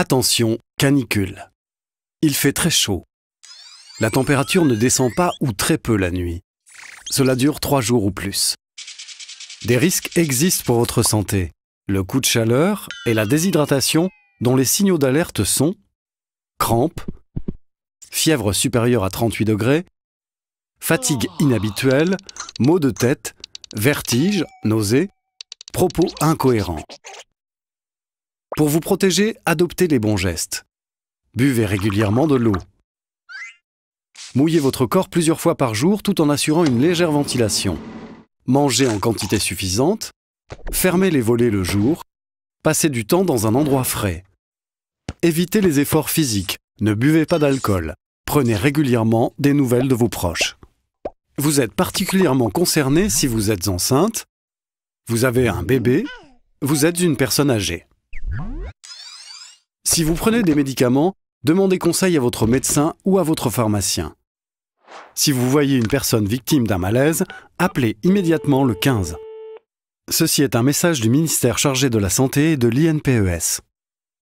Attention, canicule. Il fait très chaud. La température ne descend pas ou très peu la nuit. Cela dure trois jours ou plus. Des risques existent pour votre santé. Le coup de chaleur et la déshydratation dont les signaux d'alerte sont crampes, fièvre supérieure à 38 degrés, fatigue inhabituelle, maux de tête, vertige, nausées, propos incohérents. Pour vous protéger, adoptez les bons gestes. Buvez régulièrement de l'eau. Mouillez votre corps plusieurs fois par jour tout en assurant une légère ventilation. Mangez en quantité suffisante. Fermez les volets le jour. Passez du temps dans un endroit frais. Évitez les efforts physiques. Ne buvez pas d'alcool. Prenez régulièrement des nouvelles de vos proches. Vous êtes particulièrement concerné si vous êtes enceinte, vous avez un bébé, vous êtes une personne âgée. Si vous prenez des médicaments, demandez conseil à votre médecin ou à votre pharmacien. Si vous voyez une personne victime d'un malaise, appelez immédiatement le 15. Ceci est un message du ministère chargé de la Santé et de l'INPES.